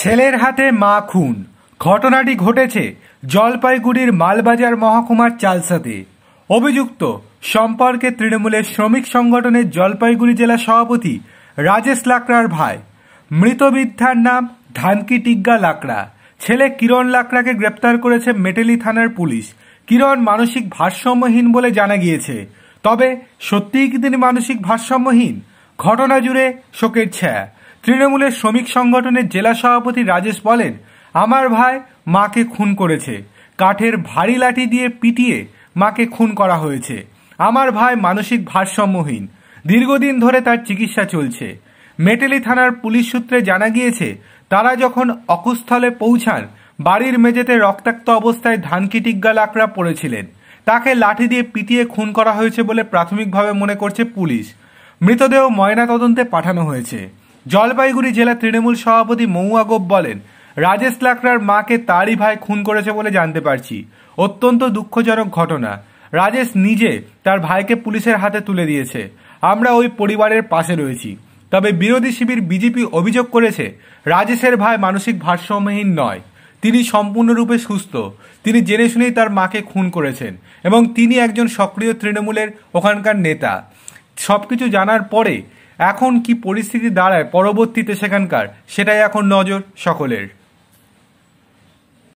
ছেলের হাতে মা খুন ঘটনাটি ঘটেছে জলপাইগুড়ির মালবাজার মহকুমার চালসাতে অভিযুক্ত সম্পর্কে তৃণমূলের শ্রমিক সংগঠনের জলপাইগুড়ি জেলা সভাপতি রাজেশ লাকড়ার ভাই মৃত বৃদ্ধার নাম ধানকি টিগ্গা লাকড়া ছেলে কিরণ লাকড়াকে গ্রেপ্তার করেছে মেটেলি থানার পুলিশ কিরণ মানসিক ভারসাম্যহীন বলে জানা গিয়েছে তবে সত্যিই কি তিনি মানসিক ভারসাম্যহীন ঘটনা জুড়ে শোকের ছায়া তৃণমূলের শ্রমিক সংগঠনের জেলা সভাপতি রাজেশ বলেন আমার ভাই মাকে খুন করেছে কাঠের ভারী লাঠি দিয়ে পিটিয়ে মাকে খুন করা হয়েছে আমার ভাই মানসিক ভারসাম্যহীন দীর্ঘদিন ধরে তার চিকিৎসা চলছে মেটেলি থানার পুলিশ সূত্রে জানা গিয়েছে তারা যখন অকুস্থলে পৌঁছান বাড়ির মেঝেতে রক্তাক্ত অবস্থায় ধানকিটিজ্ঞা লাকড়া পড়েছিলেন তাকে লাঠি দিয়ে পিটিয়ে খুন করা হয়েছে বলে প্রাথমিকভাবে মনে করছে পুলিশ মৃতদেহ ময়নাতদন্তে পাঠানো হয়েছে জলপাইগুড়ি জেলা তৃণমূল সভাপতি মৌয়া গোপ বলেন রাজেশ লাকড়ার মাকে তারই ভাই খুন করেছে বলে জানতে পারছি অত্যন্ত দুঃখজনক ঘটনা রাজেশ নিজে তার ভাইকে পুলিশের হাতে তুলে দিয়েছে আমরা ওই পরিবারের পাশে রয়েছি তবে বিরোধী শিবির বিজেপি অভিযোগ করেছে রাজেশের ভাই মানসিক ভারসাম্যহীন নয় তিনি সম্পূর্ণরূপে সুস্থ তিনি জেনে শুনেই তার মাকে খুন করেছেন এবং তিনি একজন সক্রিয় তৃণমূলের ওখানকার নেতা সব কিছু জানার পরে এখন কি পরিস্থিতি দাঁড়ায় পরবর্তীতে সেখানকার সেটাই এখন নজর সকলের